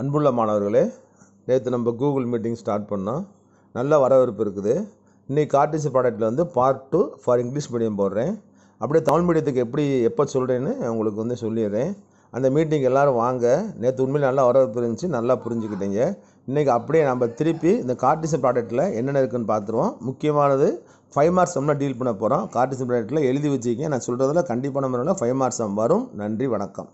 அன்புள்ள மாணவர்களே நேற்று நம்ம கூகுள் மீட்டிங் ஸ்டார்ட் பண்ணோம் நல்ல வரவேற்பு இருக்குது இன்றைக்கி கார்டிசி ப்ராடக்ட்டில் வந்து part two for English medium போடுறேன் அப்படியே தமிழ் மீடியத்துக்கு எப்படி எப்போ சொல்கிறேன்னு உங்களுக்கு வந்து சொல்லிடுறேன் அந்த மீட்டிங் எல்லோரும் வாங்க நேற்று உண்மையில் நல்லா வரவேற்பு இருந்துச்சு நல்லா புரிஞ்சுக்கிட்டீங்க இன்றைக்கி அப்படியே நம்ம திருப்பி இந்த கார்டிசி ப்ராடக்டில் என்னென்ன இருக்குதுன்னு பார்த்துருவோம் முக்கியமானது ஃபைவ் மார்க்ஸ் நம்ம டீல் பண்ண போகிறோம் கார்டிசி ப்ராடக்ட்டில் எழுதி வச்சுக்கிங்க நான் சொல்கிறதுல கண்டிப்பான முறையில் ஃபைவ் மார்க்ஸ் வரும் நன்றி வணக்கம்